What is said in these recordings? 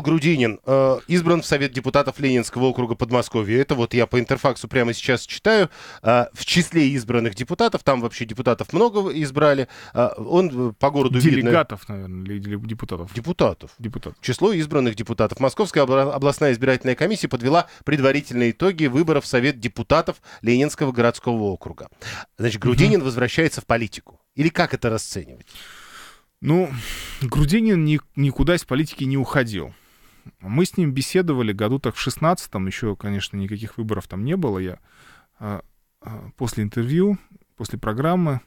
Грудинин э, избран в Совет депутатов Ленинского округа Подмосковья. Это вот я по интерфаксу прямо сейчас читаю. Э, в числе избранных депутатов, там вообще депутатов много избрали, э, он э, по городу Делегатов, видно... наверное, депутатов. Депутатов. Депутатов. Число избранных депутатов. Московская областная избирательная комиссия подвела предварительные итоги выборов в Совет депутатов Ленинского городского округа. Значит, Грудинин угу. возвращается в политику. Или как это расценивать? Ну, Грудинин ни, никуда из политики не уходил. Мы с ним беседовали году так в 16-м, еще, конечно, никаких выборов там не было. Я а, а, после интервью, после программы,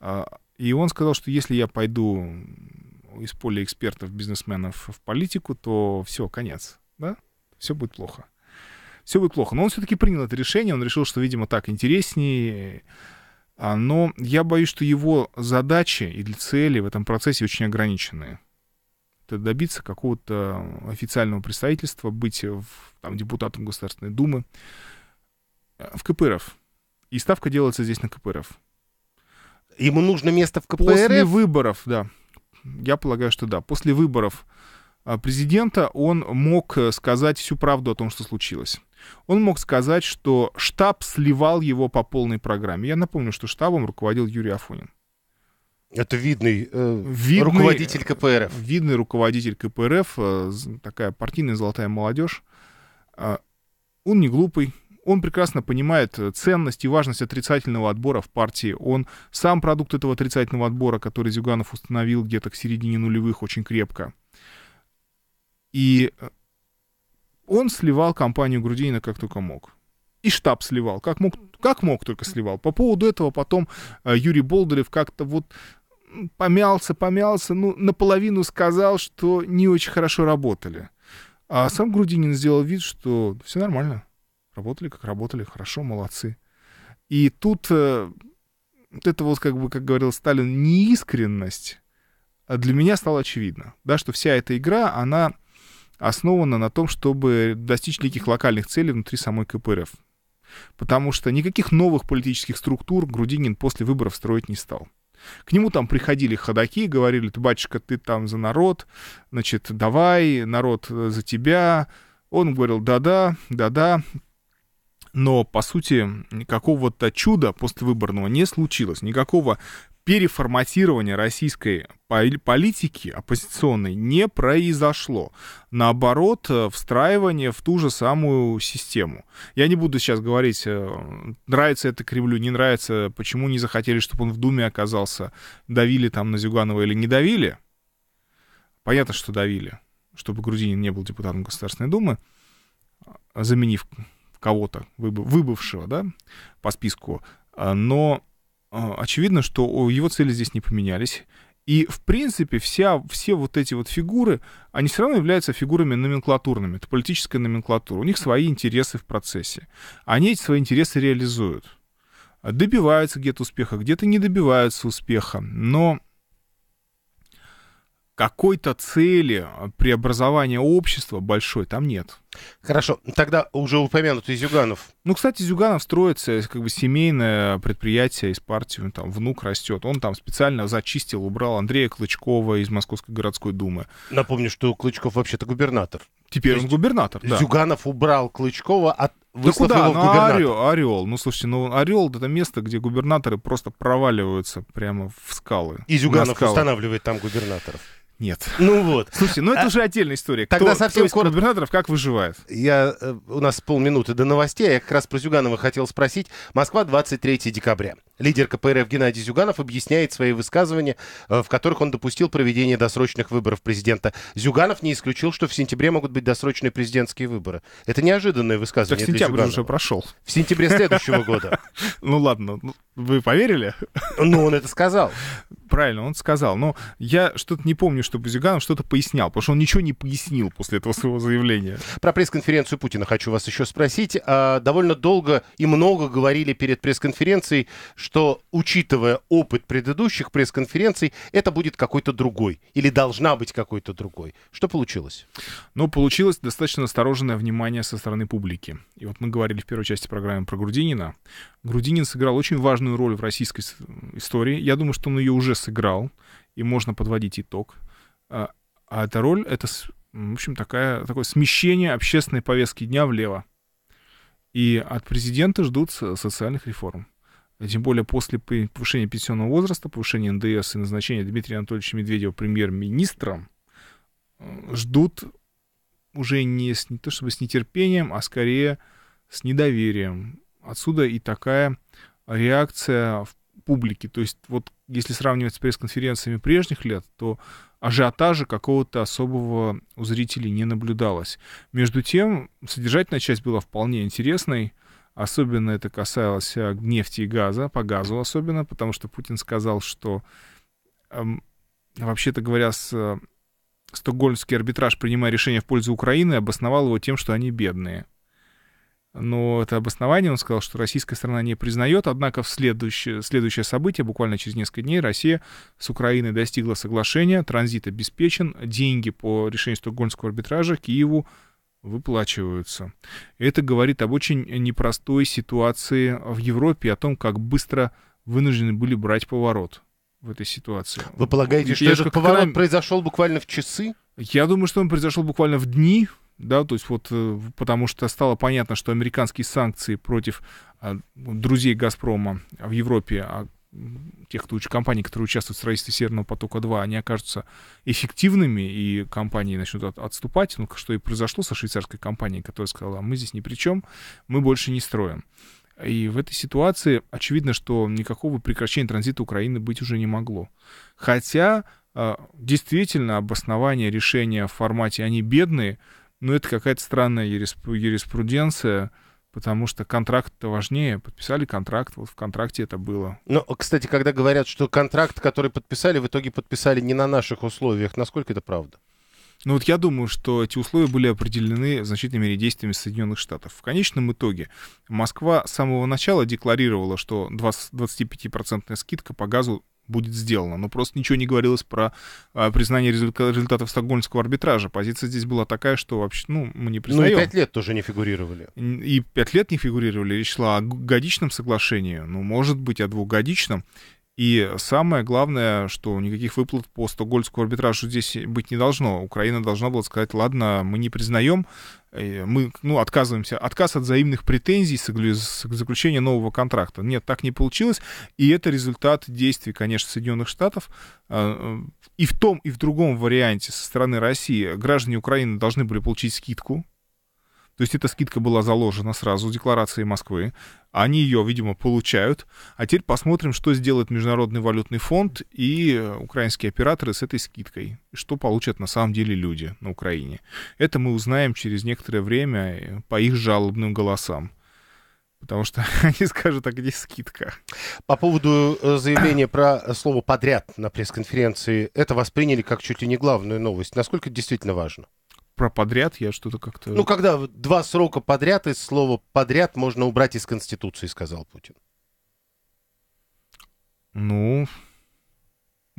а, и он сказал, что если я пойду из поля экспертов, бизнесменов в политику, то все, конец, да? Все будет плохо. Все будет плохо. Но он все-таки принял это решение, он решил, что, видимо, так интереснее. Но я боюсь, что его задачи или цели в этом процессе очень ограниченные добиться какого-то официального представительства, быть в, там, депутатом Государственной Думы э, в КПРФ. И ставка делается здесь на КПРФ. Ему нужно место в КПРФ? После выборов, да. Я полагаю, что да. После выборов а, президента он мог э, сказать всю правду о том, что случилось. Он мог сказать, что штаб сливал его по полной программе. Я напомню, что штабом руководил Юрий Афонин. Это видный, э, видный руководитель КПРФ. Видный руководитель КПРФ, э, такая партийная золотая молодежь. Э, он не глупый, он прекрасно понимает э, ценность и важность отрицательного отбора в партии. Он сам продукт этого отрицательного отбора, который Зюганов установил где-то к середине нулевых очень крепко. И э, он сливал компанию Грудинина как только мог. И штаб сливал, как мог, как мог только сливал. По поводу этого потом э, Юрий Болдырев как-то вот помялся, помялся, ну, наполовину сказал, что не очень хорошо работали. А сам Грудинин сделал вид, что все нормально. Работали, как работали, хорошо, молодцы. И тут э, вот это вот, как бы, как говорил Сталин, неискренность а для меня стало очевидно, да, что вся эта игра, она основана на том, чтобы достичь неких локальных целей внутри самой КПРФ. Потому что никаких новых политических структур Грудинин после выборов строить не стал. К нему там приходили ходаки, говорили, ты, батюшка, ты там за народ, значит, давай, народ э, за тебя. Он говорил, да-да, да-да, но, по сути, какого-то чуда послевыборного не случилось, никакого переформатирования российской политики оппозиционной не произошло. Наоборот, э, встраивание в ту же самую систему. Я не буду сейчас говорить, э, нравится это Кремлю, не нравится, почему не захотели, чтобы он в Думе оказался, давили там на Зюганова или не давили. Понятно, что давили, чтобы Грузинин не был депутатом Государственной Думы, э, заменив кого-то, выбывшего, да, по списку, а, но а, очевидно, что его цели здесь не поменялись. И, в принципе, вся, все вот эти вот фигуры, они все равно являются фигурами номенклатурными. Это политическая номенклатура. У них свои интересы в процессе. Они эти свои интересы реализуют. Добиваются где-то успеха, где-то не добиваются успеха. Но какой-то цели а, преобразования общества большой там нет. Хорошо. Тогда уже упомянутый Зюганов. Ну, кстати, Зюганов строится как бы семейное предприятие из партии. там внук растет. Он там специально зачистил, убрал Андрея Клычкова из Московской городской думы. Напомню, что Клычков вообще-то губернатор. Теперь То он губернатор, да. Зюганов убрал Клычкова от Выслав да куда? Его ну, орел, орел. Ну, слушайте, ну, орел — это место, где губернаторы просто проваливаются прямо в скалы. И Зюганов скалы. устанавливает там губернаторов. Нет. Ну вот. Слушайте, ну это а... уже отдельная история. Тогда совсем кто коротко. губернаторов как выживает? Я, э, у нас полминуты до новостей. А я как раз про Зюганова хотел спросить. Москва, 23 декабря. Лидер КПРФ Геннадий Зюганов объясняет свои высказывания, э, в которых он допустил проведение досрочных выборов президента. Зюганов не исключил, что в сентябре могут быть досрочные президентские выборы. Это неожиданное высказывание. Так сентябрь уже прошел. В сентябре следующего года. Ну ладно, ну, вы поверили? Ну, он это сказал. Правильно, он сказал. Но я что-то не помню, чтобы Зюганов что-то пояснял, потому что он ничего не пояснил после этого своего заявления. Про пресс-конференцию Путина хочу вас еще спросить. А, довольно долго и много говорили перед пресс-конференцией, что, учитывая опыт предыдущих пресс-конференций, это будет какой-то другой или должна быть какой-то другой. Что получилось? Ну, получилось достаточно осторожное внимание со стороны публики. И вот мы говорили в первой части программы про Грудинина. Грудинин сыграл очень важную роль в российской истории. Я думаю, что он ее уже сыграл, и можно подводить итог. А, а эта роль — это, в общем, такая, такое смещение общественной повестки дня влево. И от президента ждут социальных реформ. Э, тем более после повышения пенсионного возраста, повышения НДС и назначения Дмитрия Анатольевича Медведева премьер-министром, э, ждут уже не, с, не то чтобы с нетерпением, а скорее с недоверием. Отсюда и такая реакция в публике. То есть вот если сравнивать с пресс-конференциями прежних лет, то ажиотажа какого-то особого у зрителей не наблюдалось. Между тем, содержательная часть была вполне интересной. Особенно это касалось э, нефти и газа, по газу особенно, потому что Путин сказал, что, эм, вообще-то говоря, с, э, стокгольмский арбитраж, принимая решение в пользу Украины, обосновал его тем, что они бедные. Но это обоснование, он сказал, что российская сторона не признает, однако в следующее, следующее событие, буквально через несколько дней, Россия с Украиной достигла соглашения, транзит обеспечен, деньги по решению стокгольмского арбитража Киеву выплачиваются. Это говорит об очень непростой ситуации в Европе, о том, как быстро вынуждены были брать поворот в этой ситуации. Вы полагаете, Я что этот поворот крайне... произошел буквально в часы? Я думаю, что он произошел буквально в дни, да, то есть вот э, потому что стало понятно, что американские санкции против э, друзей «Газпрома» в Европе, а тех кто, компаний, которые участвуют в строительстве Северного потока-2, они окажутся эффективными, и компании начнут от, отступать, ну, что и произошло со швейцарской компанией, которая сказала, мы здесь ни при чем, мы больше не строим. И в этой ситуации очевидно, что никакого прекращения транзита Украины быть уже не могло. Хотя а, действительно обоснование решения в формате «они бедные», но ну, это какая-то странная юриспруденция, потому что контракт-то важнее. Подписали контракт, вот в контракте это было. Ну, кстати, когда говорят, что контракт, который подписали, в итоге подписали не на наших условиях, насколько это правда? Ну вот я думаю, что эти условия были определены в значительной мере действиями Соединенных Штатов. В конечном итоге Москва с самого начала декларировала, что 20, 25% скидка по газу будет сделано. Но просто ничего не говорилось про а, признание результатов стокгольмского арбитража. Позиция здесь была такая, что вообще, ну, мы не признаем. Ну и пять лет тоже не фигурировали. И пять лет не фигурировали. Речь шла о годичном соглашении, ну, может быть, о двухгодичном. И самое главное, что никаких выплат по стокгольмскому арбитражу здесь быть не должно. Украина должна была сказать, ладно, мы не признаем, э, мы ну, отказываемся, отказ от взаимных претензий с заключения нового контракта. Нет, так не получилось, и это результат действий, конечно, Соединенных Штатов. А, э, и в том, и в другом варианте со стороны России граждане Украины должны были получить скидку то есть эта скидка была заложена сразу в декларации Москвы. Они ее, видимо, получают. А теперь посмотрим, что сделает Международный валютный фонд и украинские операторы с этой скидкой. Что получат на самом деле люди на Украине. Это мы узнаем через некоторое время э, по их жалобным голосам. Потому что они скажут, а где скидка? По поводу э, заявления про слово «подряд» на пресс-конференции, это восприняли как чуть ли не главную новость. Насколько это действительно важно? про подряд я что-то как-то... Ну, когда два срока подряд, и слово «подряд» можно убрать из Конституции, сказал Путин. Ну,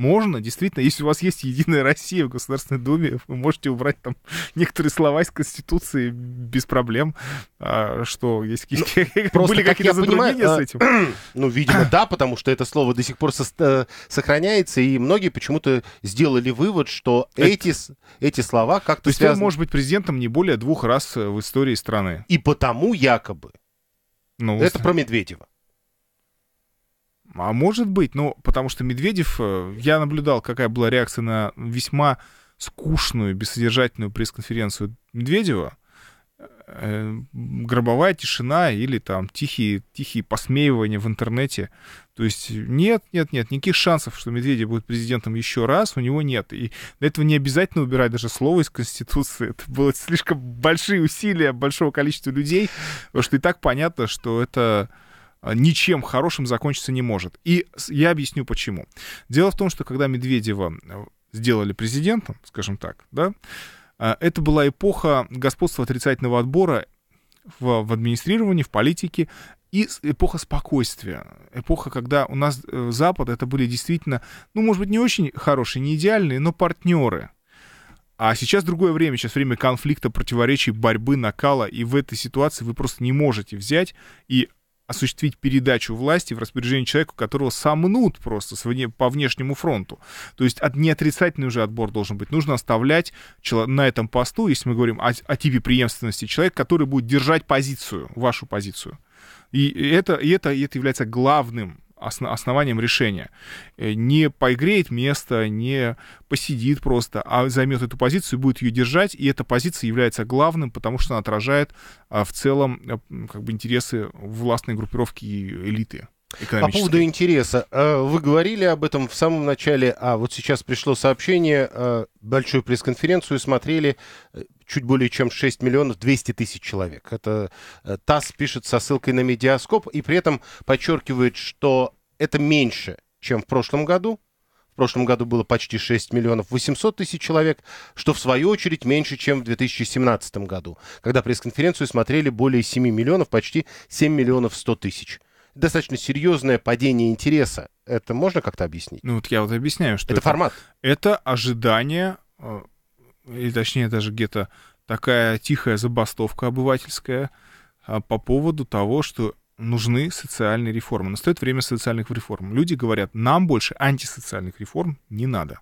можно, действительно, если у вас есть Единая Россия в Государственной Думе, вы можете убрать там некоторые слова из Конституции без проблем, а, что есть ну, просто, были какие-то как затруднения понимаю, с а, этим? Ну, видимо, да, потому что это слово до сих пор со- э, сохраняется, и многие почему-то сделали вывод, что это... эти, эти слова как-то То есть связаны... ты может быть президентом не более двух раз э, в истории страны. И потому якобы. Ну, это про Медведева. А может быть, ну, потому что Медведев, э, я наблюдал, какая была реакция на весьма скучную, бессодержательную пресс-конференцию Медведева. Э, гробовая тишина или там тихие, тихие посмеивания в интернете. То есть нет, нет, нет, никаких шансов, что Медведев будет президентом еще раз, у него нет. И для этого не обязательно убирать даже слово из Конституции. Это было слишком большие усилия большого количества людей, потому что и так понятно, что это а, ничем хорошим закончиться не может. И я объясню почему. Дело в том, что когда Медведева э, сделали президентом, скажем так, да, а, это была эпоха господства отрицательного отбора в, в администрировании, в политике, и эпоха спокойствия, эпоха, когда у нас э, Запад, это были действительно, ну, может быть, не очень хорошие, не идеальные, но партнеры. А сейчас другое время, сейчас время конфликта, противоречий, борьбы, накала, и в этой ситуации вы просто не можете взять и осуществить передачу власти в распоряжение человеку, которого сомнут просто по внешнему фронту. То есть от, не отрицательный уже отбор должен быть. Нужно оставлять на этом посту, если мы говорим о, о типе преемственности, человек, который будет держать позицию, вашу позицию. И это, и это, и это является главным основ, основанием решения. Э, не поигреет место, не посидит просто, а займет эту позицию, будет ее держать, и эта позиция является главным, потому что она отражает а, в целом э, как бы интересы властной группировки и элиты. По поводу интереса. Э, вы говорили об этом в самом начале, а вот сейчас пришло сообщение, большую пресс-конференцию смотрели чуть более чем 6 миллионов 200 тысяч человек. Это э, ТАСС пишет со ссылкой на медиаскоп и при этом подчеркивает, что это меньше, чем в прошлом году. В прошлом году было почти 6 миллионов 800 тысяч человек, что в свою очередь меньше, чем в 2017 году, когда пресс-конференцию смотрели более 7 миллионов, почти 7 миллионов 100 тысяч достаточно серьезное падение интереса. Это можно как-то объяснить? Ну вот я вот объясняю, что это, это формат. Это ожидание э, или точнее даже где-то такая тихая забастовка обывательская а, по поводу того, что нужны социальные реформы. Настает время социальных реформ. Люди говорят, нам больше антисоциальных реформ не надо.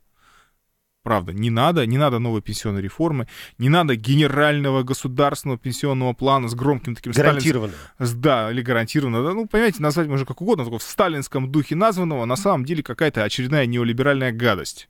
Правда, не надо, не надо новой пенсионной реформы, не надо генерального государственного пенсионного плана с громким таким... Гарантированно. Сталин... Да, или гарантированно. Да, ну, понимаете, назвать можно как угодно, только в сталинском духе названного, на самом деле какая-то очередная неолиберальная гадость.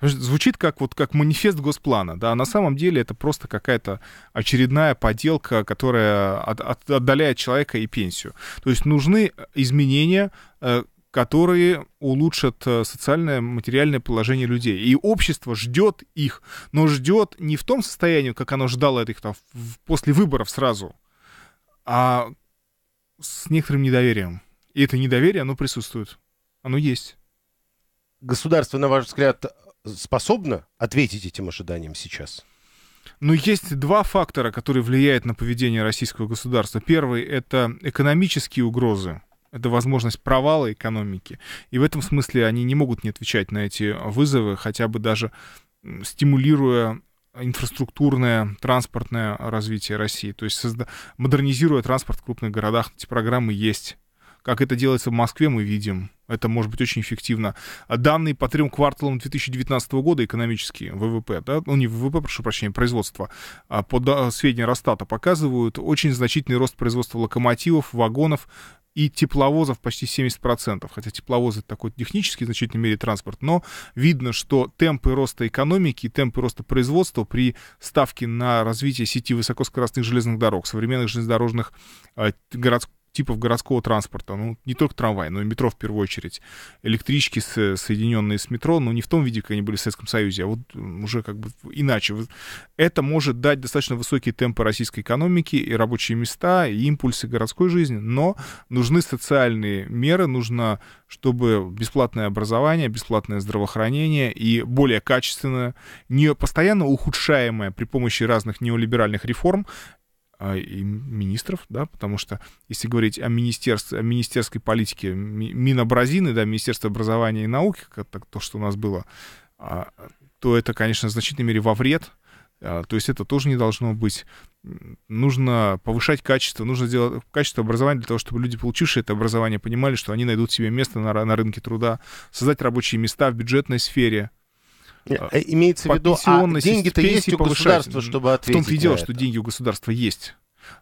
Звучит как, вот, как манифест госплана, да, а на самом деле это просто какая-то очередная поделка, которая от, от, отдаляет человека и пенсию. То есть нужны э, изменения, э, которые улучшат э, социальное, материальное положение людей. И общество ждет их, но ждет не в том состоянии, как оно ждало этих там, после выборов сразу, а с некоторым недоверием. И это недоверие, оно присутствует. Оно есть. Государство, на ваш взгляд, способна ответить этим ожиданиям сейчас? Но ну, есть два фактора, которые влияют на поведение российского государства. Первый — это экономические угрозы, это возможность провала экономики. И в этом смысле они не могут не отвечать на эти вызовы, хотя бы даже стимулируя инфраструктурное, транспортное развитие России. То есть созда... модернизируя транспорт в крупных городах, эти программы есть. Как это делается в Москве, мы видим. Это может быть очень эффективно. Данные по трем кварталам 2019 года экономические, ВВП, да, ну не ВВП, прошу прощения, производство, а по сведениям Росстата показывают очень значительный рост производства локомотивов, вагонов, и тепловозов почти 70%. Хотя тепловозы такой технический в значительной мере транспорт, но видно, что темпы роста экономики, и темпы роста производства при ставке на развитие сети высокоскоростных железных дорог, современных железнодорожных а, городских типов городского транспорта. Ну, не только трамвай, но и метро в первую очередь. Электрички, соединенные с метро, но не в том виде, как они были в Советском Союзе, а вот уже как бы иначе. Это может дать достаточно высокие темпы российской экономики и рабочие места, и импульсы городской жизни, но нужны социальные меры, нужно, чтобы бесплатное образование, бесплатное здравоохранение и более качественное, не постоянно ухудшаемое при помощи разных неолиберальных реформ а, и министров, да, потому что если говорить о, министерстве, о министерской политике Минобразины, да, Министерство образования и науки, как то, что у нас было, а, то это, конечно, в значительной мере во вред, а, то есть это тоже не должно быть. Нужно повышать качество, нужно делать качество образования для того, чтобы люди, получившие это образование, понимали, что они найдут себе место на, на рынке труда, создать рабочие места в бюджетной сфере, Э, а, имеется в виду, а деньги-то есть у государства, чтобы ответить В том-то и дело, что деньги у государства есть.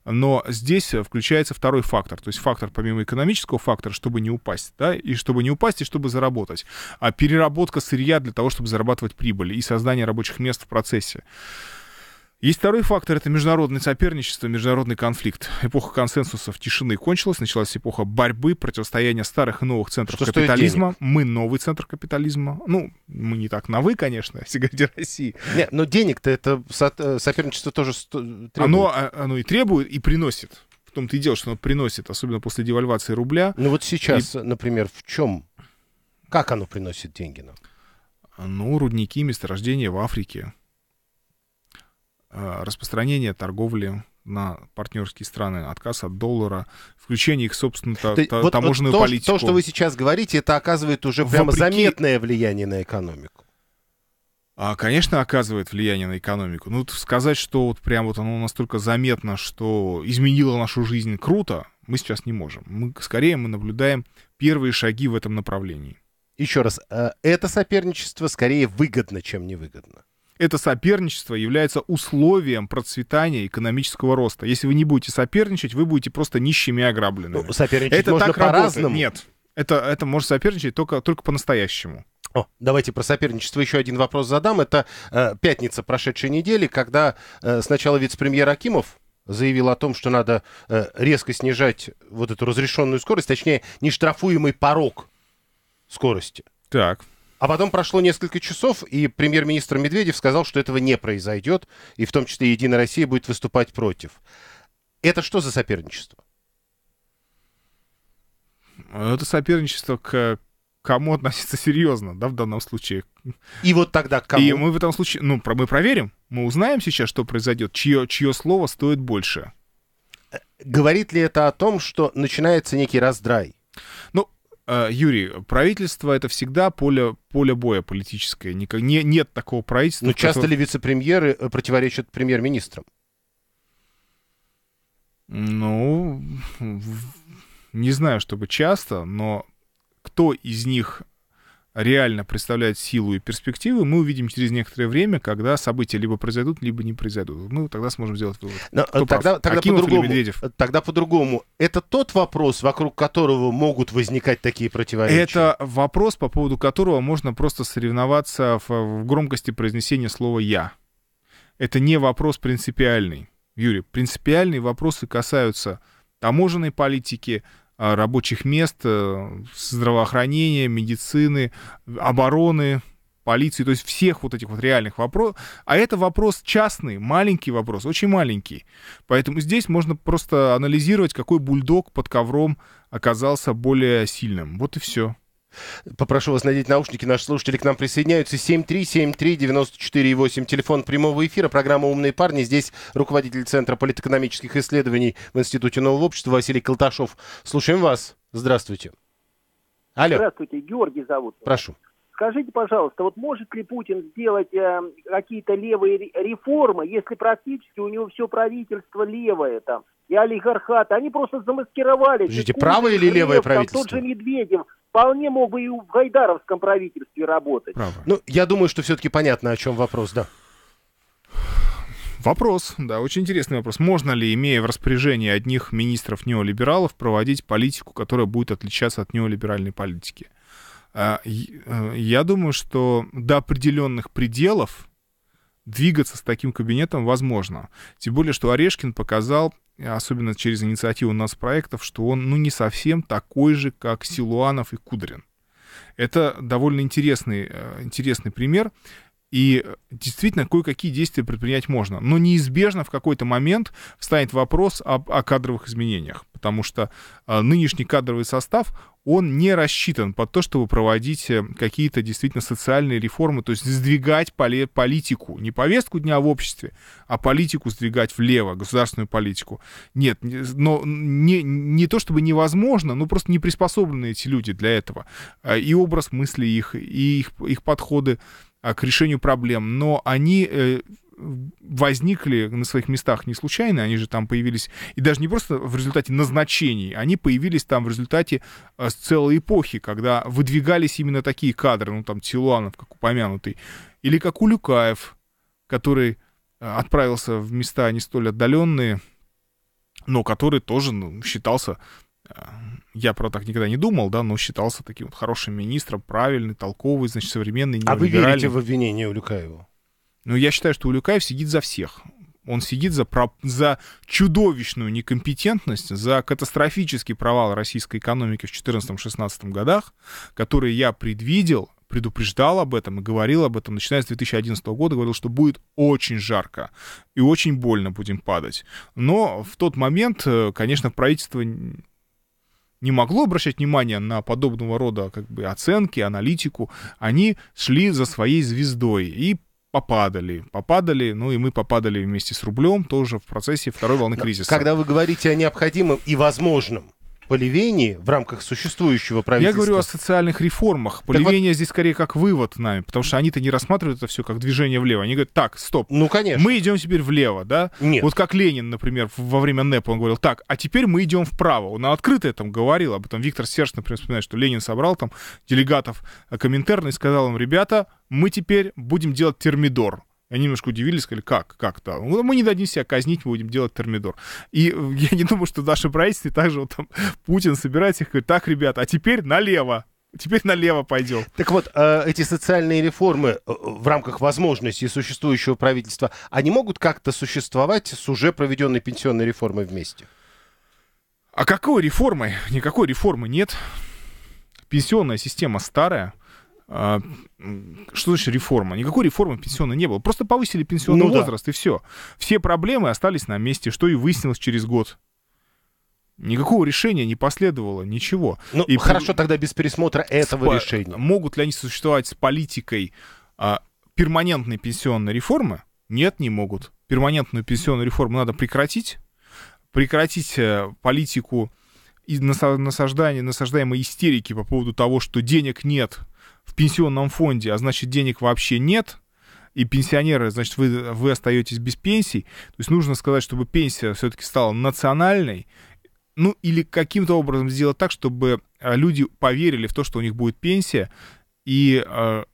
Но здесь э, включается второй фактор, то есть фактор помимо экономического фактора, чтобы не упасть, да, и чтобы не упасть, и чтобы заработать. А переработка сырья для того, чтобы зарабатывать прибыль и создание рабочих мест в процессе. Есть второй фактор — это международное соперничество, международный конфликт. Эпоха консенсусов тишины кончилась, началась эпоха борьбы, противостояния старых и новых центров Что капитализма. Мы новый центр капитализма. Ну, мы не так на вы, конечно, сигареты России. Нет, но денег-то это э, соперничество тоже э, требует. Оно, а, оно и требует, и приносит. В том-то и дело, что оно приносит, особенно после девальвации рубля. Ну вот сейчас, и... например, в чем? Как оно приносит деньги нам? Ну, рудники, месторождения в Африке — Э, распространение торговли на партнерские страны, отказ от доллара, включение их, собственно, то, та, вот, таможенную вот то, политику. То, что вы сейчас говорите, это оказывает уже прямо Вопреки... заметное влияние на экономику. А, конечно, оказывает влияние на экономику. Ну, сказать, что вот прям вот оно настолько заметно, что изменило нашу жизнь круто, мы сейчас не можем. Мы, скорее мы наблюдаем первые шаги в этом направлении. Еще раз, э, это соперничество скорее выгодно, чем невыгодно это соперничество является условием процветания экономического роста. Если вы не будете соперничать, вы будете просто нищими и ограбленными. Ну, соперничать это можно по-разному. Нет, это, это может соперничать только, только по-настоящему. О, давайте про соперничество еще один вопрос задам. Это э, пятница прошедшей недели, когда э, сначала вице-премьер Акимов заявил о том, что надо э, резко снижать вот эту разрешенную скорость, точнее, нештрафуемый порог скорости. Так. А потом прошло несколько часов, и премьер-министр Медведев сказал, что этого не произойдет, и в том числе Единая Россия будет выступать против. Это что за соперничество? Это соперничество к кому относиться серьезно, да, в данном случае. И вот тогда к кому? И мы в этом случае, ну, мы проверим, мы узнаем сейчас, что произойдет, чье, чье слово стоит больше. Э, говорит ли это о том, что начинается некий раздрай? Ну, Э, Юрий, правительство это всегда поле, поле боя политическое. Никак, не, нет такого правительства. Но ну, часто котором... ли вице-премьеры э, противоречат премьер-министрам? Ну, не знаю, чтобы часто, но кто из них реально представляет силу и перспективы, мы увидим через некоторое время, когда события либо произойдут, либо не произойдут. Мы тогда сможем сделать вывод. Но, э, тогда, тогда по-другому, Медведев? Тогда по-другому. Это тот вопрос, вокруг которого могут возникать такие противоречия? Это вопрос, по поводу которого можно просто соревноваться в, в громкости произнесения слова «я». Это не вопрос принципиальный. Юрий, принципиальные вопросы касаются таможенной политики, а, рабочих мест, э, здравоохранения, медицины, обороны, полиции, то есть всех вот этих вот реальных вопросов. А это вопрос частный, маленький вопрос, очень маленький. Поэтому здесь можно просто анализировать, какой бульдог под ковром оказался более сильным. Вот и все. Попрошу вас надеть наушники. Наши слушатели к нам присоединяются. 7373948, телефон прямого эфира, программа «Умные парни». Здесь руководитель Центра политэкономических исследований в Институте нового общества Василий Колташов. Слушаем вас. Здравствуйте. Алло. Здравствуйте, Георгий зовут. Прошу. Скажите, пожалуйста, вот может ли Путин сделать э, какие-то левые реформы, если практически у него все правительство левое там, и олигархат, они просто замаскировали. Подождите, правое или левое правительство? тот же Медведев, вполне мог бы и в Гайдаровском правительстве работать. Право. Ну, я думаю, что все-таки понятно, о чем вопрос, да. Вопрос, да, очень интересный вопрос. Можно ли, имея в распоряжении одних министров неолибералов, проводить политику, которая будет отличаться от неолиберальной политики? А, э, я думаю, что до определенных пределов двигаться с таким кабинетом возможно. Тем более, что Орешкин показал, э, особенно через инициативу нас проектов, что он ну, не совсем такой же, как Силуанов и Кудрин. Это довольно интересный, э, интересный пример. И э, действительно, кое-какие действия предпринять можно. Но неизбежно в какой-то момент встанет вопрос об, о кадровых изменениях. Потому что э, нынешний кадровый состав, он не рассчитан под то, чтобы проводить э, какие-то действительно социальные реформы, то есть сдвигать поле политику, не повестку дня в обществе, а политику сдвигать влево, государственную политику. Нет, но не, не то чтобы невозможно, но просто не приспособлены эти люди для этого. Э, и образ мысли их, и их, их подходы а, к решению проблем, но они э, возникли на своих местах не случайно, они же там появились, и даже не просто в результате назначений, они появились там в результате э, с целой эпохи, когда выдвигались именно такие кадры, ну там Тилуанов, как упомянутый, или как Улюкаев, который э, отправился в места не столь отдаленные, но который тоже ну, считался я про так никогда не думал, да, но считался таким вот хорошим министром, правильный, толковый, значит, современный, А вы верите в обвинение Улюкаева? Ну, я считаю, что Улюкаев сидит за всех. Он сидит за, за чудовищную некомпетентность, за катастрофический провал российской экономики в 2014-2016 годах, который я предвидел, предупреждал об этом и говорил об этом, начиная с 2011 года, говорил, что будет очень жарко и очень больно будем падать. Но в тот момент, э, конечно, правительство не могло обращать внимание на подобного рода как бы, оценки, аналитику, они шли за своей звездой и попадали, попадали, ну и мы попадали вместе с рублем тоже в процессе второй волны кризиса. Когда вы говорите о необходимом и возможном, Поливении в рамках существующего правительства. Я говорю о социальных реформах. Поливение вот... здесь скорее как вывод нами, потому что они-то не рассматривают это все как движение влево. Они говорят, так, стоп. Ну, конечно. Мы идем теперь влево, да? Нет. Вот как Ленин, например, во время НЭПа, он говорил, так, а теперь мы идем вправо. Он открыто там говорил, об этом Виктор Серж, например, вспоминает, что Ленин собрал там делегатов э, Коминтерна и сказал им, ребята, мы теперь будем делать термидор. Они немножко удивились, сказали, как, как то Ну, мы не дадим себя казнить, мы будем делать Термидор. И я не думаю, что наше правительство, же вот там Путин собирает их говорит, так, ребята, а теперь налево. Теперь налево пойдем. Так вот, э, эти социальные реформы э, в рамках возможностей существующего правительства, они могут как-то существовать с уже проведенной пенсионной реформой вместе? А какой реформой? Никакой реформы нет. Пенсионная система старая. А, что значит реформа? Никакой реформы пенсионной не было. Просто повысили пенсионный ну, возраст, да. и все. Все проблемы остались на месте, что и выяснилось через год. Никакого решения не последовало, ничего. Ну, и хорошо, тогда без пересмотра этого спа- решения. Могут ли они существовать с политикой а, перманентной пенсионной реформы? Нет, не могут. Перманентную пенсионную реформу надо прекратить. Прекратить э, политику и насаждание, насаждаемой истерики по поводу того, что денег нет, в пенсионном фонде, а значит денег вообще нет, и пенсионеры, значит, вы, вы остаетесь без пенсий. То есть нужно сказать, чтобы пенсия все-таки стала национальной, ну или каким-то образом сделать так, чтобы а, люди поверили в то, что у них будет пенсия, и э,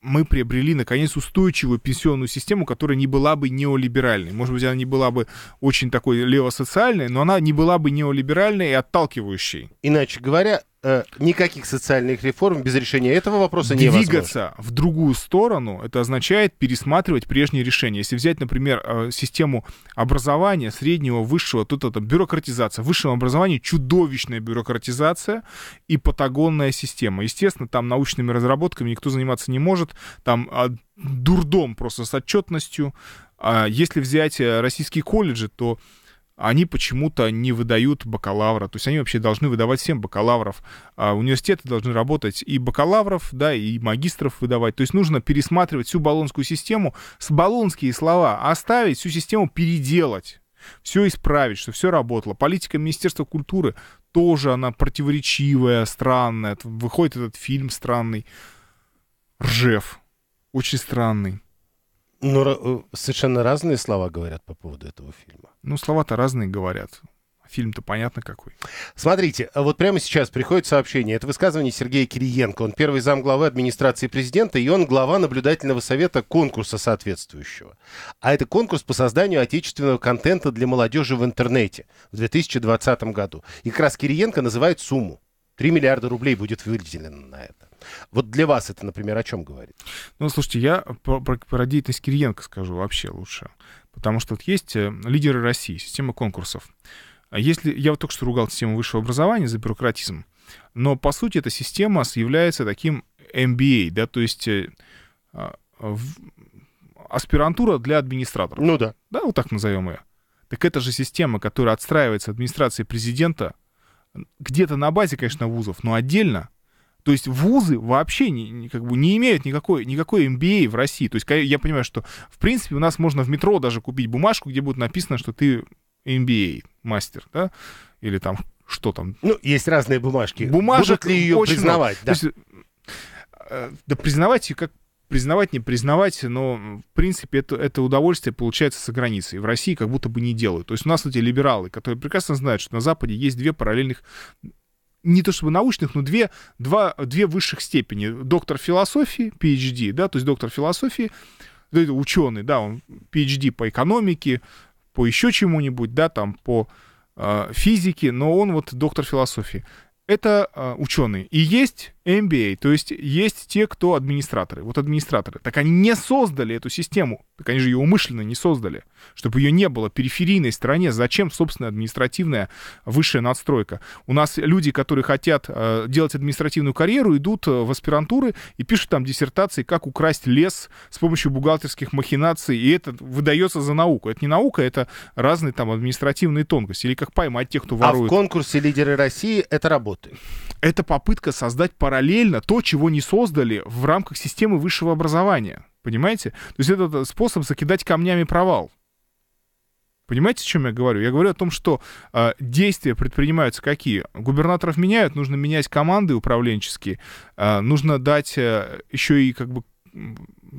мы приобрели, наконец, устойчивую пенсионную систему, которая не была бы неолиберальной. Может быть, она не была бы очень такой левосоциальной, но она не была бы неолиберальной и отталкивающей. Иначе говоря, Э, никаких социальных реформ без решения этого вопроса Двигаться невозможно. Двигаться в другую сторону, это означает пересматривать прежние решения. Если взять, например, э, систему образования среднего, высшего, тут это бюрократизация. В высшем чудовищная бюрократизация и патагонная система. Естественно, там научными разработками никто заниматься не может, там а, дурдом просто с отчетностью. А если взять э, российские колледжи, то они почему-то не выдают бакалавра. То есть они вообще должны выдавать всем бакалавров. А университеты должны работать и бакалавров, да, и магистров выдавать. То есть нужно пересматривать всю баллонскую систему, с баллонские слова оставить, всю систему переделать все исправить, чтобы все работало. Политика Министерства культуры тоже она противоречивая, странная. Выходит этот фильм странный. Ржев. Очень странный. Ну э, совершенно разные слова говорят по поводу этого фильма. Ну, слова-то разные говорят. Фильм-то понятно какой. Смотрите, а вот прямо сейчас приходит сообщение. Это высказывание Сергея Кириенко. Он первый зам главы администрации президента, и он глава наблюдательного совета конкурса соответствующего. А это конкурс по созданию отечественного контента для молодежи в интернете в 2020 году. И как раз Кириенко называет сумму. 3 миллиарда рублей будет выделено на это. Вот для вас это, например, о чем говорит? Ну, слушайте, я про, про, про деятельность Кириенко скажу вообще лучше. Потому что вот есть э, лидеры России, система конкурсов. А если я вот только что ругал систему высшего образования за бюрократизм, но по сути эта система является таким MBA, а, да, то есть э, а, в, аспирантура для администраторов. Ну да. Да, вот так назовем ее. Так это же система, которая отстраивается администрацией президента где-то на базе, конечно, вузов, но отдельно. То есть вузы вообще не, как бы не имеют никакой, никакой MBA в России. То есть я понимаю, что в принципе у нас можно в метро даже купить бумажку, где будет написано, что ты MBA, мастер, да, или там что там. Ну, есть разные бумажки. Бумажек Будут ли ее признавать? Много. Да. То есть, э, да признавать ее как признавать, не признавать, но, в принципе, это, это удовольствие получается за границей. В России как будто бы не делают. То есть у нас эти либералы, которые прекрасно знают, что на Западе есть две параллельных не то чтобы научных, но две, два, две высших степени. Доктор философии, PhD, да, то есть доктор философии, ученый, да, он PhD по экономике, по еще чему-нибудь, да, там, по э, физике, но он вот доктор философии это а, ученые. И есть MBA, а, то есть есть те, кто администраторы. Вот администраторы. Так они не создали эту систему. Так они же ее умышленно не создали, чтобы ее не было в периферийной стране. Зачем, собственно, административная высшая надстройка? У нас люди, которые хотят а, делать административную карьеру, идут в аспирантуры и пишут там диссертации, как украсть лес с помощью бухгалтерских махинаций. И это выдается за науку. Это не наука, это разные там административные тонкости. Или как поймать тех, кто ворует. А в конкурсе «Лидеры России» это работа работает. Это попытка создать параллельно то, чего не создали в рамках системы высшего образования. Понимаете? То есть это э, способ закидать камнями провал. Понимаете, о чем я говорю? Я говорю о том, что э, действия предпринимаются какие? Губернаторов меняют, нужно менять команды управленческие, э, нужно дать э, еще и как бы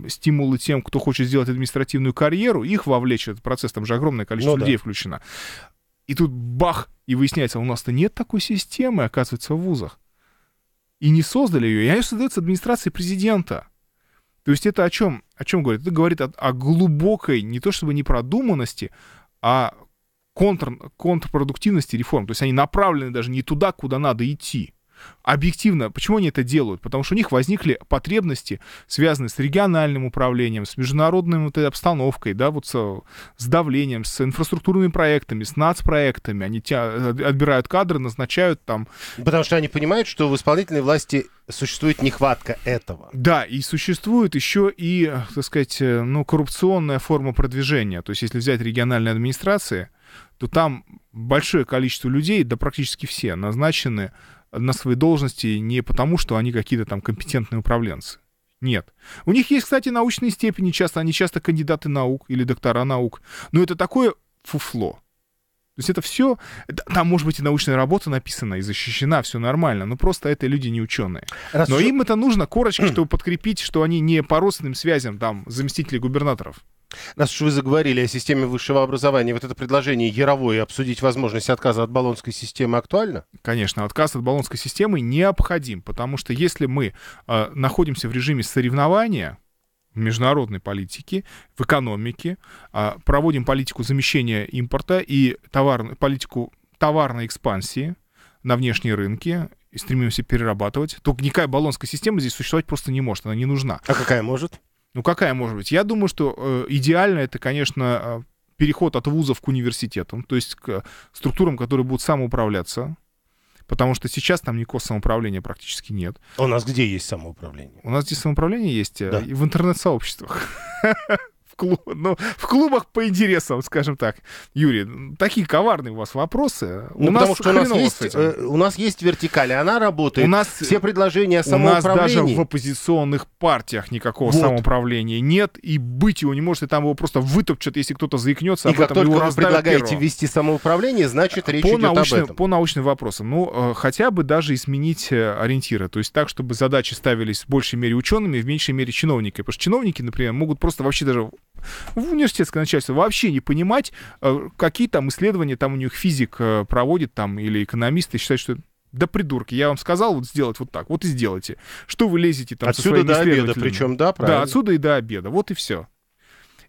стимулы тем, кто хочет сделать административную карьеру, их вовлечь в этот процесс. Там же огромное количество ну, людей да. включено. И тут бах, и выясняется, у нас-то нет такой системы, оказывается, в вузах. И не создали ее, и она создается администрацией президента. То есть это о чем? О чем говорит? Это говорит о, о глубокой, не то чтобы непродуманности, а контр, контрпродуктивности реформ. То есть они направлены даже не туда, куда надо идти. Объективно, почему они это делают? Потому что у них возникли потребности, связанные с региональным управлением, с международной вот этой обстановкой, да, вот с, с давлением, с инфраструктурными проектами, с нацпроектами. Они тя- э, отбирают кадры, назначают там. Потому что они понимают, что в исполнительной власти существует нехватка этого. Да, и существует еще и, так сказать, э, ну, коррупционная форма продвижения. То есть, если взять региональные администрации, то там большое количество людей, да практически все, назначены на свои должности не потому, что они какие-то там компетентные управленцы. Нет. У них есть, кстати, научные степени часто, они часто кандидаты наук или доктора наук. Но это такое фуфло. То есть это все, там может быть и научная работа написана и защищена, все нормально, но просто это люди не ученые. Раз но что... им это нужно корочки, чтобы подкрепить, что они не по родственным связям там заместители губернаторов. Нас уж вы заговорили о системе высшего образования. Вот это предложение Яровой обсудить возможность отказа от баллонской системы актуально? Конечно, отказ от баллонской системы необходим, потому что если мы э, находимся в режиме соревнования, в международной политике, в экономике, э, проводим политику замещения импорта и товар, политику товарной экспансии на внешние рынки, и стремимся перерабатывать, то никакая баллонская система здесь существовать просто не может, она не нужна. А какая может? Ну какая может быть? Я думаю, что э, идеально это, конечно, э, переход от вузов к университетам, то есть к структурам, которые будут самоуправляться, потому что сейчас там никакого самоуправления практически нет. А у нас где есть самоуправление? У нас здесь самоуправление есть э, да. в интернет-сообществах. клуб, ну, в клубах по интересам, скажем так. Юрий, такие коварные у вас вопросы. Ну, у потому нас что у нас, есть, э, у нас есть вертикаль, она работает. У нас, Все предложения о самоуправлении... Э, у нас даже в оппозиционных партиях никакого вот. самоуправления нет, и быть его не может, и там его просто вытопчут, если кто-то заикнется. И как только вы предлагаете первого. вести самоуправление, значит, речь по идет научным, об этом. По научным вопросам. Ну, э, хотя бы даже изменить э, ориентиры. То есть так, чтобы задачи ставились в большей мере учеными, в меньшей мере чиновниками. Потому что чиновники, например, могут просто вообще даже в университетское начальство вообще не понимать, э, какие там исследования там у них физик э, проводит там или экономисты считают, что да придурки, я вам сказал вот сделать вот так, вот и сделайте. Что вы лезете там Отсюда со своими до обеда, причем, да, правильно? Да, отсюда и до обеда, вот и все.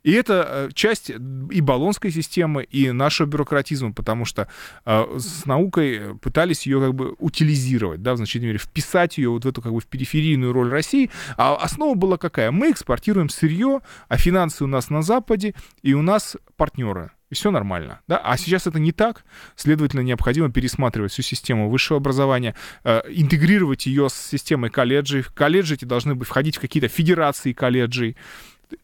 И это э, часть э, и баллонской системы, и нашего бюрократизма, потому что э, с наукой пытались ее как бы утилизировать, да, в значительной мере, вписать ее вот в эту как бы в периферийную роль России. А основа была какая? Мы экспортируем сырье, а финансы у нас на Западе, и у нас партнеры и все нормально. Да? А сейчас это не так, следовательно, необходимо пересматривать всю систему высшего образования, э, интегрировать ее с системой колледжей. Колледжи эти должны быть входить в какие-то федерации колледжей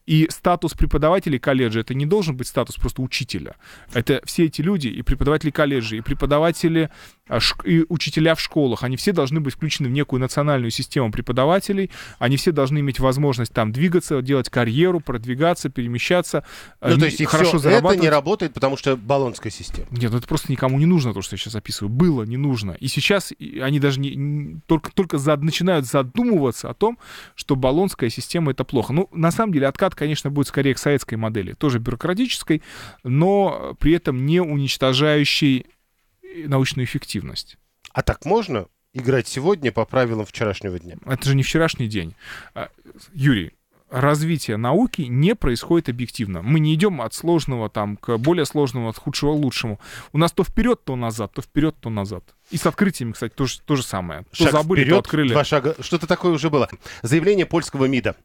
и статус преподавателей колледжа это не должен быть статус просто учителя. Это все эти люди, и преподаватели колледжа, и преподаватели, а, и учителя в школах, они все должны быть включены в некую национальную систему преподавателей, они все должны иметь возможность там двигаться, делать карьеру, продвигаться, перемещаться, а, ну, то есть и хорошо все это не работает, потому что баллонская система. Нет, ну это просто никому не нужно, то, что я сейчас описываю. Было не нужно. И сейчас они даже не, только, только за, начинают задумываться о том, что баллонская система это плохо. Ну, на самом деле, от откат, конечно, будет скорее к советской модели, тоже бюрократической, но при этом не уничтожающей научную эффективность. А так можно играть сегодня по правилам вчерашнего дня? Это же не вчерашний день. А, Юрий, развитие науки не происходит объективно. Мы не идем от сложного там к более сложному, от худшего к лучшему. У нас то вперед, то назад, то вперед, то назад. И с открытиями, кстати, то же, то же самое. То Шаг забыли, вперед, то открыли. Два шага. Что-то такое уже было. Заявление польского МИДа.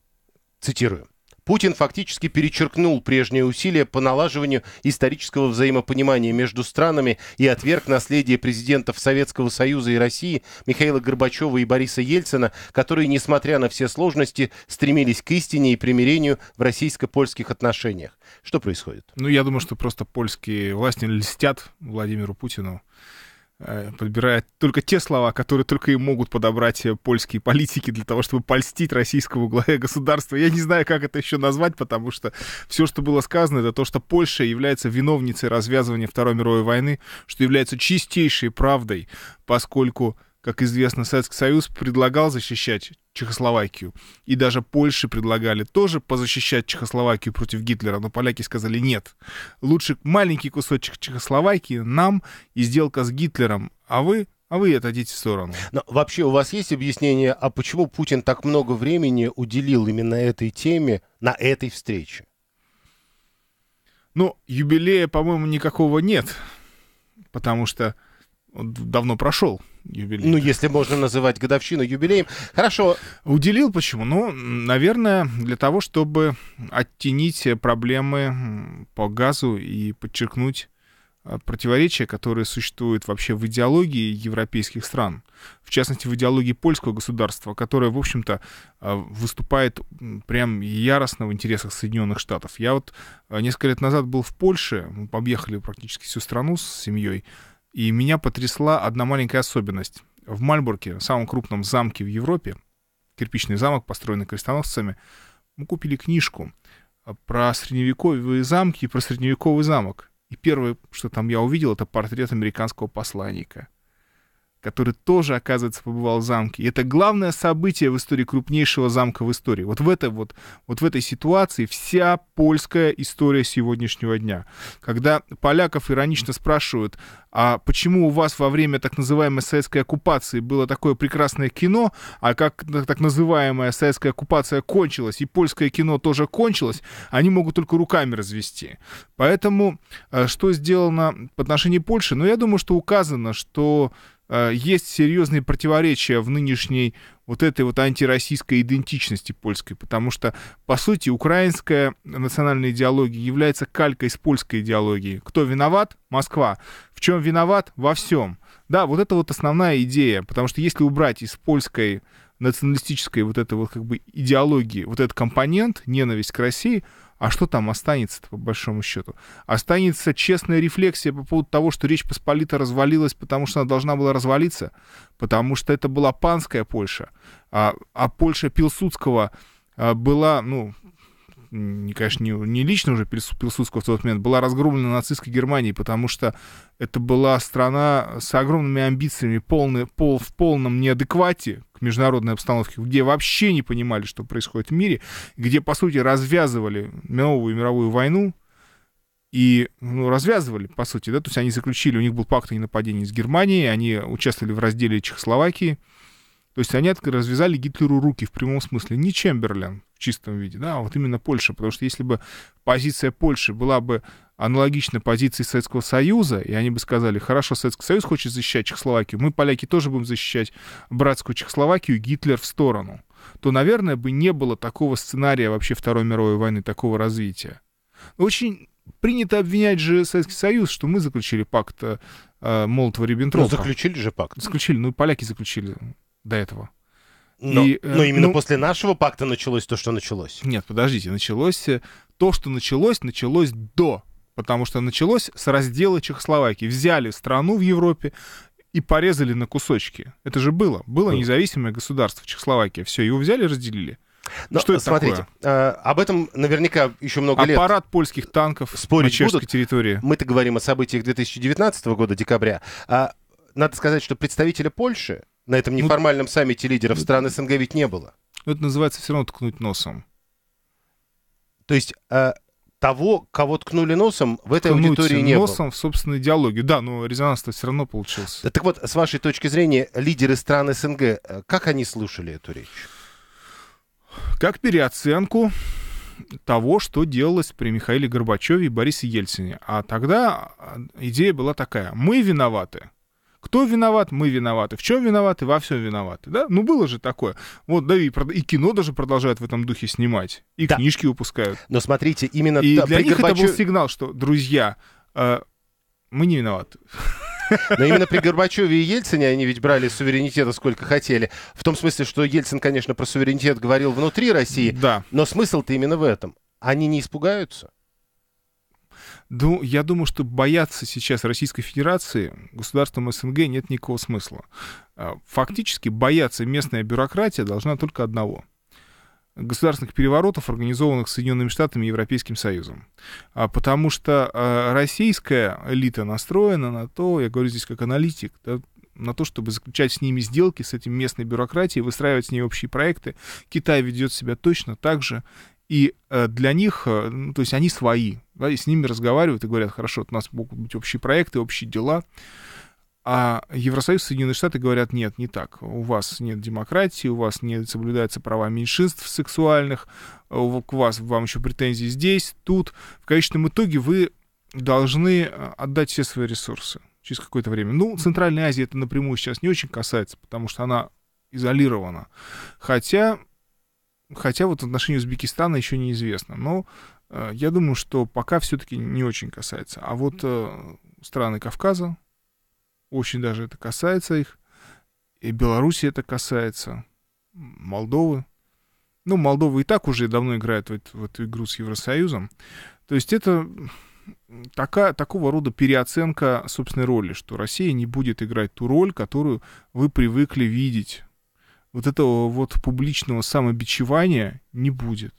Цитирую. Путин фактически перечеркнул прежние усилия по налаживанию исторического взаимопонимания между странами и отверг наследие президентов Советского Союза и России Михаила Горбачева и Бориса Ельцина, которые, несмотря на все сложности, стремились к истине и примирению в российско-польских отношениях. Что происходит? Ну, я думаю, что просто польские власти льстят Владимиру Путину. Э, подбирает только те слова, которые только и могут подобрать э, польские политики для того, чтобы польстить российского главе государства. Я не знаю, как это еще назвать, потому что все, что было сказано, это то, что Польша является виновницей развязывания Второй мировой войны, что является чистейшей правдой, поскольку как известно, Советский Союз предлагал защищать Чехословакию. И даже Польше предлагали тоже позащищать Чехословакию против Гитлера, но поляки сказали нет. Лучше маленький кусочек Чехословакии нам и сделка с Гитлером, а вы а вы отойдите в сторону. Но вообще у вас есть объяснение, а почему Путин так много времени уделил именно этой теме на этой встрече? Ну, юбилея, по-моему, никакого нет, потому что давно прошел юбилей. Ну, если можно называть годовщину юбилеем. Хорошо. Уделил почему? Ну, наверное, для того, чтобы оттенить проблемы по газу и подчеркнуть а, противоречия, которые существуют вообще в идеологии европейских стран, в частности, в идеологии польского государства, которое, в общем-то, а, выступает прям яростно в интересах Соединенных Штатов. Я вот а, несколько лет назад был в Польше, мы объехали практически всю страну с семьей, и меня потрясла одна маленькая особенность. В Мальбурге, самом крупном замке в Европе, кирпичный замок, построенный крестоносцами, мы купили книжку про средневековые замки и про средневековый замок. И первое, что там я увидел, это портрет американского посланника – который тоже, оказывается, побывал в замке. И это главное событие в истории крупнейшего замка в истории. Вот в, этой вот, вот в этой ситуации вся польская история сегодняшнего дня. Когда поляков иронично спрашивают, а почему у вас во время так называемой советской оккупации было такое прекрасное кино, а как так называемая советская оккупация кончилась, и польское кино тоже кончилось, они могут только руками развести. Поэтому э, что сделано по отношению Польши? Ну, я думаю, что указано, что Э, есть серьезные противоречия в нынешней вот этой вот антироссийской идентичности польской, потому что, по сути, украинская национальная идеология является калькой с польской идеологией. Кто виноват? Москва. В чем виноват? Во всем. Да, вот это вот основная идея, потому что если убрать из польской националистической вот этой вот как бы идеологии вот этот компонент, ненависть к России, а что там останется по большому счету? Останется честная рефлексия по поводу того, что Речь Посполита развалилась, потому что она должна была развалиться, потому что это была панская Польша, а, а Польша Пилсудского а, была, ну, не конечно, не, не лично уже Пилсудского в тот момент, была разгромлена нацистской Германией, потому что это была страна с огромными амбициями, полный, пол, в полном неадеквате к международной обстановке, где вообще не понимали, что происходит в мире, где, по сути, развязывали новую мировую войну, и ну, развязывали, по сути, да, то есть они заключили, у них был пакт о ненападении с Германией, они участвовали в разделе Чехословакии, то есть они развязали Гитлеру руки в прямом смысле. Не Чемберлен, чистом виде, да, а вот именно Польша, потому что если бы позиция Польши была бы аналогично позиции Советского Союза, и они бы сказали, хорошо, Советский Союз хочет защищать Чехословакию, мы, поляки, тоже будем защищать братскую Чехословакию, Гитлер в сторону, то, наверное, бы не было такого сценария вообще Второй мировой войны, такого развития. Очень принято обвинять же Советский Союз, что мы заключили пакт э, э Молотова-Риббентропа. Ну, заключили же пакт. Заключили, ну, поляки заключили до этого. Но, и, э, но именно ну, после нашего пакта началось то, что началось. Нет, подождите, началось э, то, что началось, началось до. Потому что началось с раздела Чехословакии. Взяли страну в Европе и порезали на кусочки. Это же было. Было независимое государство Чехословакия. Все, его взяли и разделили. Но, что это смотрите, такое? Э, об этом наверняка еще много Аппарат лет. Аппарат польских танков спорить на чешской будут. территории. Мы-то говорим о событиях 2019 года, декабря. А, надо сказать, что представители Польши на этом ну, неформальном ну, саммите лидеров э, стран СНГ ведь не было. это называется все равно ткнуть носом. То есть э, того, кого ткнули носом, в этой ткнуть аудитории не носом было. носом в собственной идеологию. Да, но резонанс-то все равно получился. Так вот, с вашей точки зрения, лидеры стран СНГ, э, как они слушали эту речь? Как переоценку того, что делалось при Михаиле Горбачеве и Борисе Ельцине. А тогда э, идея была такая. Мы виноваты. Кто виноват? Мы виноваты. В чем виноваты? Во всем виноваты. Да? Ну, было же такое. Вот, да, и, и кино даже продолжают в этом духе снимать. И да. книжки выпускают. Но смотрите, именно... И для них Горбачев... это был сигнал, что, друзья, э, мы не виноваты. Но именно при Горбачеве и Ельцине они ведь брали суверенитета сколько хотели. В том смысле, что Ельцин, конечно, про суверенитет говорил внутри России. Да. Но смысл-то именно в этом. Они не испугаются? Ду, я думаю, что бояться сейчас Российской Федерации, государством СНГ нет никакого смысла. А, фактически бояться местная бюрократия должна только одного — государственных переворотов, организованных Соединенными Штатами и Европейским Союзом. А потому что э, российская элита настроена на то, я говорю здесь как аналитик, да, на то, чтобы заключать с ними сделки, с этим местной бюрократией, выстраивать с ней общие проекты. Китай ведет себя точно так же. И э, для них, э, ну, то есть они свои, да, и с ними разговаривают и говорят, хорошо, у нас могут быть общие проекты, общие дела. А Евросоюз и Соединенные Штаты говорят, нет, не так. У вас нет демократии, у вас не соблюдаются права меньшинств сексуальных, э, у вас, вам еще претензии здесь, тут. В конечном итоге вы должны отдать все свои ресурсы через какое-то время. Ну, Центральная Азия это напрямую сейчас не очень касается, потому что она изолирована. Хотя хотя вот отношение Узбекистана еще неизвестно. Но э, я думаю, что пока все-таки не очень касается. А вот э, страны Кавказа, очень даже это касается их, и Беларуси это касается, Молдовы. Ну, Молдова и так уже давно играет в эту, в эту игру с Евросоюзом. То есть это такая, такого рода переоценка собственной роли, что Россия не будет играть ту роль, которую вы привыкли видеть вот этого вот публичного самобичевания не будет.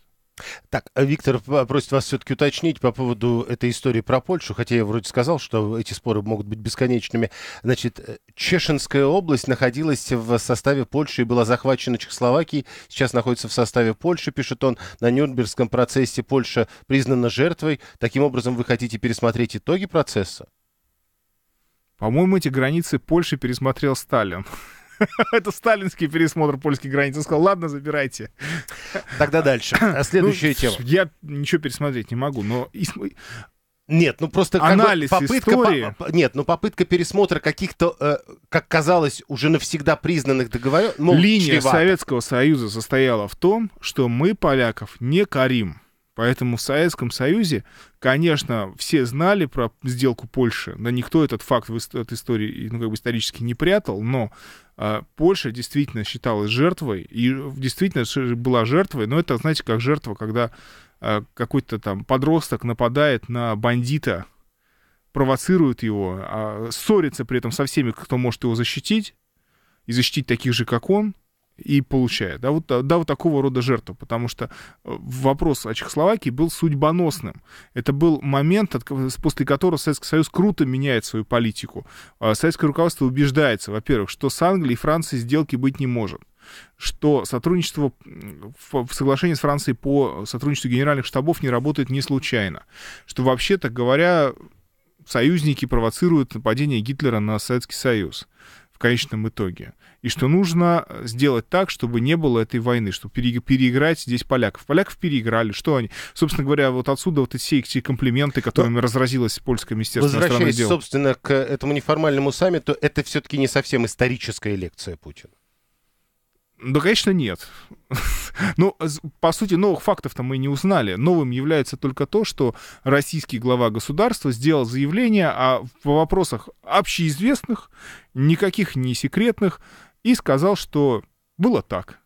Так, а Виктор просит вас все-таки уточнить по поводу этой истории про Польшу, хотя я вроде сказал, что эти споры могут быть бесконечными. Значит, э, Чешинская область находилась в составе Польши и была захвачена Чехословакией, сейчас находится в составе Польши, пишет он. На Нюрнбергском процессе Польша признана жертвой. Таким образом, вы хотите пересмотреть итоги процесса? По-моему, эти границы Польши пересмотрел Сталин. Это сталинский пересмотр польской границы. Он сказал, ладно, забирайте. Тогда дальше. Ну, Следующая ну, тема. Я ничего пересмотреть не могу, но нет, ну просто анализ как бы попытка, истории. По, нет, ну попытка пересмотра каких-то, э, как казалось, уже навсегда признанных договоров. Ну, Линия чревато. Советского Союза состояла в том, что мы поляков не корим. Поэтому в Советском Союзе, конечно, все знали про сделку Польши, да никто этот факт от истории, ну, как бы исторически не прятал, но э, Польша действительно считалась жертвой, и действительно была жертвой, но это, знаете, как жертва, когда э, какой-то там подросток нападает на бандита, провоцирует его, э, ссорится при этом со всеми, кто может его защитить, и защитить таких же, как он, и получает. Да, вот, да, вот такого рода жертву, потому что э, вопрос о Чехословакии был судьбоносным. Это был момент, после которого Советский Союз круто меняет свою политику. А советское руководство убеждается, во-первых, что с Англией и Францией сделки быть не может что сотрудничество в соглашении с Францией по сотрудничеству генеральных штабов не работает не случайно, что вообще, так говоря, союзники провоцируют нападение Гитлера на Советский Союз, конечном итоге. И что нужно э, сделать так, чтобы не было этой войны, чтобы пере, переиграть здесь поляков. Поляков переиграли, что они... Собственно говоря, вот отсюда вот все эти комплименты, которыми Но... разразилось польское министерство иностранных дел. Возвращаясь, собственно, к этому неформальному саммиту, это все-таки не совсем историческая лекция Путина. Да, конечно, нет. Но, ну, по сути, новых фактов-то мы не узнали. Новым является только то, что российский глава государства сделал заявление о, по вопросах общеизвестных, никаких не секретных, и сказал, что было так.